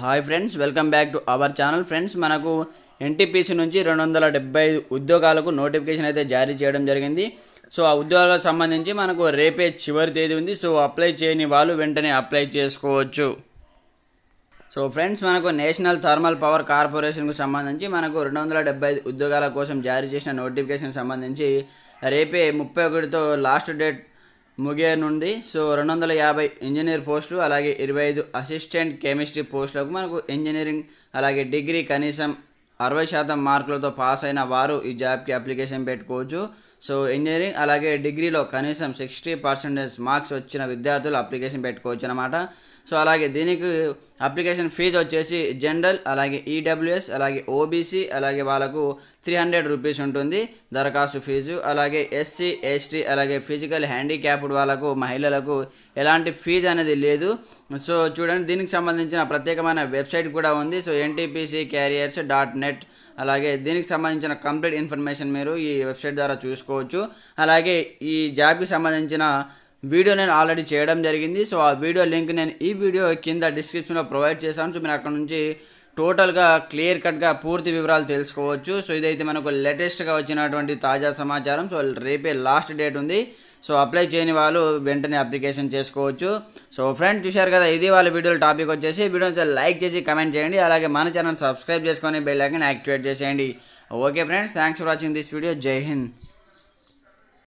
hi friends welcome back to our channel friends మనకు NTPC నుంచి రెండు వందల డెబ్బై ఉద్యోగాలకు నోటిఫికేషన్ అయితే జారీ చేయడం జరిగింది సో ఆ ఉద్యోగాలకు సంబంధించి మనకు రేపే చివరి తేదీ ఉంది సో అప్లై చేయని వాళ్ళు వెంటనే అప్లై చేసుకోవచ్చు సో ఫ్రెండ్స్ మనకు నేషనల్ థర్మల్ పవర్ కార్పొరేషన్కు సంబంధించి మనకు రెండు వందల డెబ్బై ఉద్యోగాల కోసం జారీ చేసిన నోటిఫికేషన్ సంబంధించి రేపే ముప్పై ఒకటితో లాస్ట్ డేట్ ముగేర్ నుండి సో రెండు వందల యాభై ఇంజనీర్ పోస్టులు అలాగే ఇరవై ఐదు అసిస్టెంట్ కెమిస్ట్రీ పోస్టులకు మనకు ఇంజనీరింగ్ అలాగే డిగ్రీ కనీసం అరవై శాతం మార్కులతో పాస్ అయిన వారు ఈ జాబ్కి అప్లికేషన్ పెట్టుకోవచ్చు సో ఇంజనీరింగ్ అలాగే డిగ్రీలో కనీసం సిక్స్టీ పర్సెంటేజ్ మార్క్స్ వచ్చిన విద్యార్థులు అప్లికేషన్ పెట్టుకోవచ్చు అనమాట సో అలాగే దీనికి అప్లికేషన్ ఫీజు వచ్చేసి జనరల్ అలాగే ఈడబ్ల్యూఎస్ e అలాగే ఓబీసీ అలాగే వాళ్ళకు త్రీ హండ్రెడ్ రూపీస్ ఉంటుంది దరఖాస్తు ఫీజు అలాగే ఎస్సీ ఎస్టీ అలాగే ఫిజికల్ హ్యాండిక్యాప్డ్ వాళ్ళకు మహిళలకు ఎలాంటి ఫీజు అనేది లేదు సో చూడండి దీనికి సంబంధించిన ప్రత్యేకమైన వెబ్సైట్ కూడా ఉంది so NTPC careers dot net అలాగే దీనికి సంబంధించిన కంప్లీట్ ఇన్ఫర్మేషన్ మీరు ఈ వెబ్సైట్ ద్వారా చూసుకోవచ్చు అలాగే ఈ జాబ్కి సంబంధించిన వీడియో నేను ఆల్రెడీ చేయడం జరిగింది సో ఆ వీడియో లింక్ నేను ఈ వీడియో కింద డిస్క్రిప్షన్లో ప్రొవైడ్ చేశాను సో మీరు అక్కడ నుంచి టోటల్గా క్లియర్ కట్గా పూర్తి వివరాలు తెలుసుకోవచ్చు సో ఇదైతే మనకు లేటెస్ట్గా వచ్చినటువంటి తాజా సమాచారం సో రేపే లాస్ట్ డేట్ ఉంది సో అప్లై చేయని వాళ్ళు వెంటనే అప్లికేషన్ చేసుకోవచ్చు సో ఫ్రెండ్స్ చూశారు కదా ఇది వాళ్ళ వీడియోలు టాపిక్ వచ్చేసి వీడియోని లైక్ చేసి కమెంట్ చేయండి అలాగే మన ఛానల్ సబ్స్క్రైబ్ చేసుకొని బెల్ ఐకన్ యాక్టివేట్ చేసేయండి okay friends thanks for watching this video జై హింద్